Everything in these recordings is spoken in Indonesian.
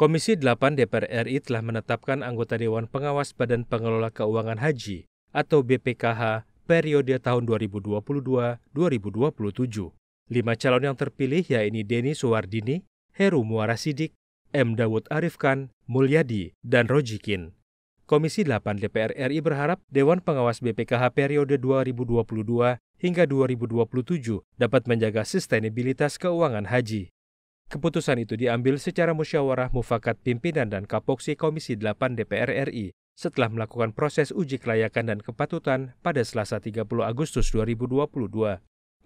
Komisi 8 DPR RI telah menetapkan anggota Dewan Pengawas Badan Pengelola Keuangan Haji atau BPKH periode tahun 2022-2027. Lima calon yang terpilih yaitu Deni Suwardini, Heru Muara Sidik, M. Dawud Arifkan, Mulyadi, dan Rojikin. Komisi 8 DPR RI berharap Dewan Pengawas BPKH periode 2022 hingga 2027 dapat menjaga sustainabilitas keuangan haji. Keputusan itu diambil secara musyawarah mufakat pimpinan dan kapoksi Komisi 8 DPR RI setelah melakukan proses uji kelayakan dan kepatutan pada Selasa 30 Agustus 2022.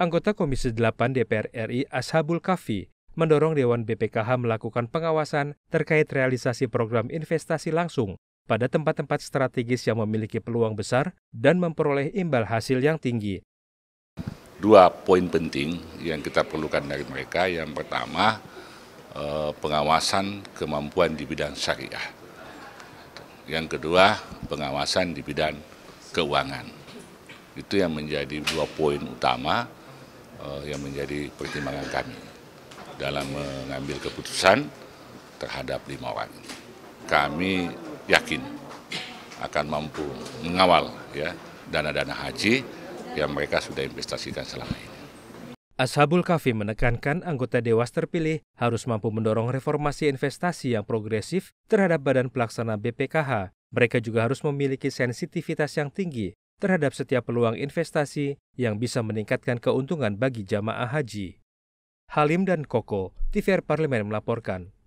Anggota Komisi 8 DPR RI Ashabul Kafi mendorong Dewan BPKH melakukan pengawasan terkait realisasi program investasi langsung pada tempat-tempat strategis yang memiliki peluang besar dan memperoleh imbal hasil yang tinggi dua poin penting yang kita perlukan dari mereka. Yang pertama, eh, pengawasan kemampuan di bidang syariah. Yang kedua, pengawasan di bidang keuangan. Itu yang menjadi dua poin utama eh, yang menjadi pertimbangan kami dalam mengambil keputusan terhadap lima orang Kami yakin akan mampu mengawal ya dana-dana haji yang mereka sudah investasikan selama ini. Ashabul Kafi menekankan anggota Dewas terpilih harus mampu mendorong reformasi investasi yang progresif terhadap badan pelaksana BPKH. Mereka juga harus memiliki sensitivitas yang tinggi terhadap setiap peluang investasi yang bisa meningkatkan keuntungan bagi jamaah haji. Halim dan Koko, TVR Parlemen melaporkan.